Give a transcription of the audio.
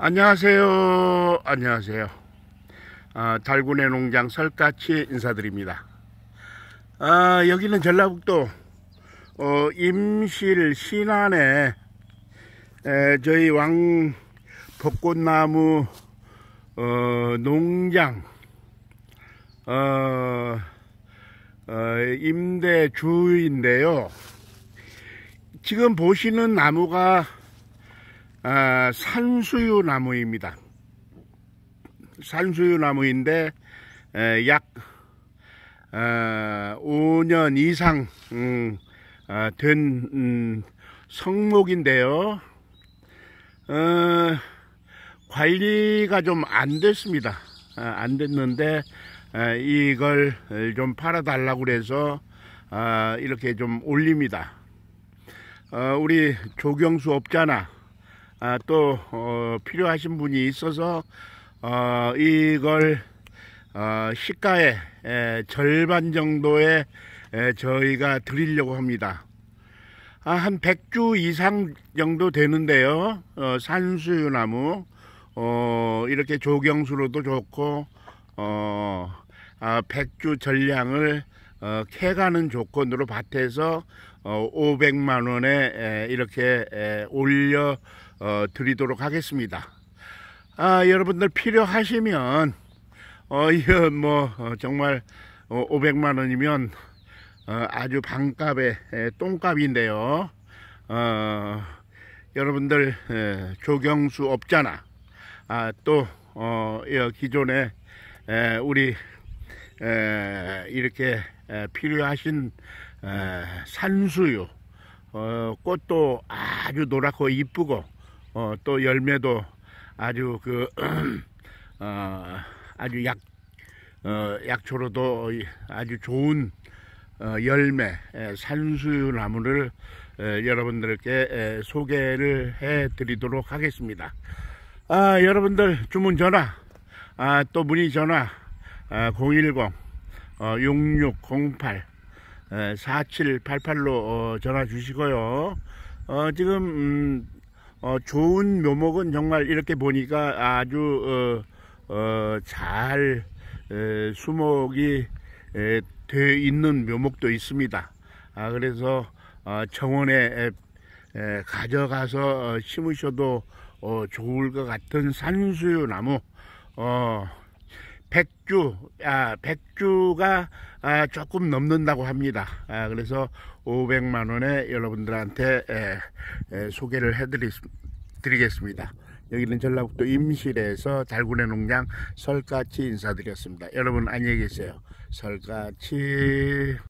안녕하세요 안녕하세요 아, 달군의 농장 설까치 인사드립니다 아, 여기는 전라북도 어, 임실 신안에 에, 저희 왕 벚꽃나무 어, 농장 어, 어 임대 주인데요 지금 보시는 나무가 아, 산수유 나무입니다. 산수유 나무인데 에, 약 어, 아, 5년 이상 음, 어, 된 음, 성목인데요. 어, 관리가 좀 안 됐습니다. 아, 안 됐는데 이걸 좀 팔아달라고 그래서 이렇게 좀 올립니다. 어, 우리 조경수 없잖아. 아, 또 어, 필요하신 분이 있어서 어, 이걸 어, 시가의 에, 절반 정도에 에, 저희가 드리려고 합니다. 아, 한 100주 이상 정도 되는데요. 어, 산수유나무 어, 이렇게 조경수로도 좋고 어, 아, 100주 전량을 어, 캐가는 조건으로 밭에서 어, 500만원에 이렇게 에, 올려 어, 드리도록 하겠습니다. 아, 여러분들 필요하시면 어, 이거 뭐 어, 정말 어, 500만 원이면 어, 아주 반값의 똥값인데요. 어, 여러분들 에, 조경수 없잖아. 아, 또 어, 기존에 에, 우리 에, 이렇게 에, 필요하신 에, 산수유 어, 꽃도 아주 노랗고 이쁘고 어, 또 열매도 아주 그 어, 아주 약 어, 약초로도 아주 좋은 어, 열매 에, 예, 산수나무를 유 예, 에, 여러분들께 에, 예, 소개를 해 드리도록 하겠습니다 아, 여러분들 주문 전화 아, 또 문의 전화 아, 010 어, 6608 4788로 어, 전화 주시고요 어, 지금 음, 어, 좋은 묘목은 정말 이렇게 보니까 아주 어, 어, 잘 에, 수목이 에, 돼 있는 묘목도 있습니다. 아, 그래서 어, 정원에 에, 에, 가져가서 어, 심으셔도 어, 좋을 것 같은 산수유 나무 어, 백주, 아, 백주가 아, 조금 넘는다고 합니다. 아, 그래서 500만 원에 여러분들한테 에, 에, 소개를 해드리겠습니다. 여기는 전라북도 임실에서 달구네 농장 설까치 인사드렸습니다. 여러분 안녕히 계세요. 설까치